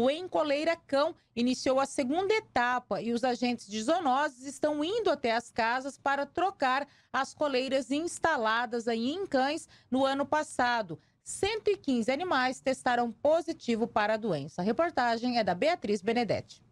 O Encoleira Cão iniciou a segunda etapa e os agentes de zoonoses estão indo até as casas para trocar as coleiras instaladas aí em cães no ano passado. 115 animais testaram positivo para a doença. A reportagem é da Beatriz Benedetti.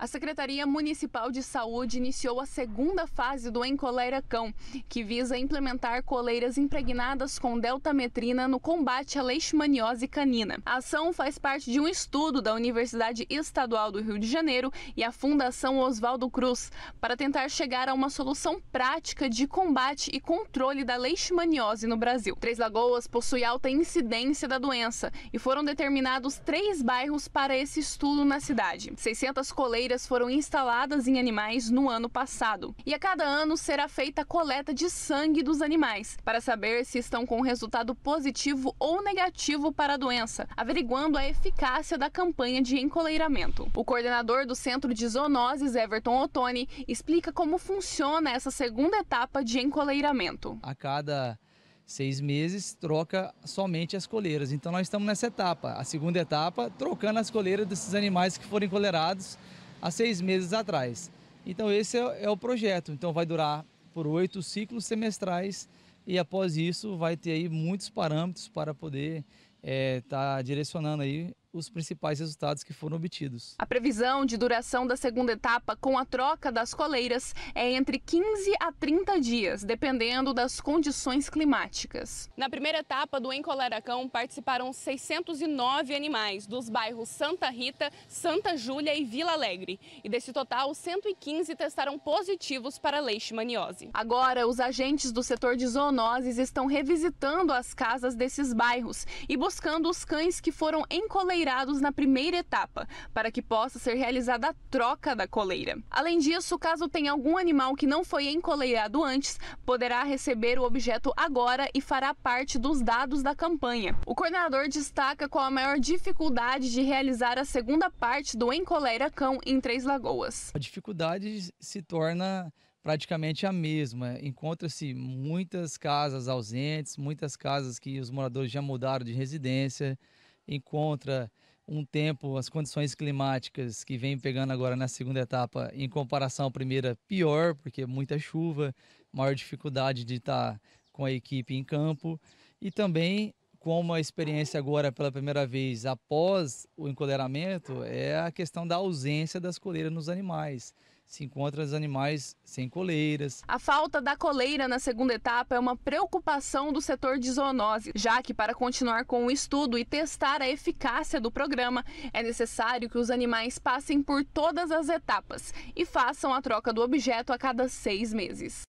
A Secretaria Municipal de Saúde iniciou a segunda fase do Encoleira Cão, que visa implementar coleiras impregnadas com deltametrina no combate à leishmaniose canina. A ação faz parte de um estudo da Universidade Estadual do Rio de Janeiro e a Fundação Oswaldo Cruz para tentar chegar a uma solução prática de combate e controle da leishmaniose no Brasil. Três Lagoas possui alta incidência da doença e foram determinados três bairros para esse estudo na cidade. 600 coleiras barreiras foram instaladas em animais no ano passado. E a cada ano será feita a coleta de sangue dos animais para saber se estão com resultado positivo ou negativo para a doença, averiguando a eficácia da campanha de encoleiramento. O coordenador do Centro de Zoonoses, Everton Ottoni, explica como funciona essa segunda etapa de encoleiramento. A cada seis meses troca somente as coleiras. Então nós estamos nessa etapa, a segunda etapa, trocando as coleiras desses animais que foram encoleirados há seis meses atrás. Então esse é, é o projeto. Então vai durar por oito ciclos semestrais e após isso vai ter aí muitos parâmetros para poder estar eh, é, tá direcionando aí os principais resultados que foram obtidos. A previsão de duração da segunda etapa com a troca das coleiras é entre 15 a 30 dias, dependendo das condições climáticas. Na primeira etapa do Encoleracão participaram 609 animais dos bairros Santa Rita, Santa Júlia e Vila Alegre. E desse total, 115 testaram positivos para leishmaniose. Agora, os agentes do setor de zoonoses estão revisitando as casas desses bairros e buscando os cães que foram encoleirados coleirados na primeira etapa, para que possa ser realizada a troca da coleira. Além disso, caso tenha algum animal que não foi encoleirado antes, poderá receber o objeto agora e fará parte dos dados da campanha. O coordenador destaca qual a maior dificuldade de realizar a segunda parte do Encoleira Cão em Três Lagoas. A dificuldade se torna praticamente a mesma. Encontra-se muitas casas ausentes, muitas casas que os moradores já mudaram de residência encontra um tempo, as condições climáticas que vem pegando agora na segunda etapa, em comparação à primeira, pior, porque é muita chuva, maior dificuldade de estar com a equipe em campo. E também como a experiência agora pela primeira vez após o encoleramento é a questão da ausência das coleiras nos animais. Se encontra os animais sem coleiras. A falta da coleira na segunda etapa é uma preocupação do setor de zoonose, já que para continuar com o estudo e testar a eficácia do programa, é necessário que os animais passem por todas as etapas e façam a troca do objeto a cada seis meses.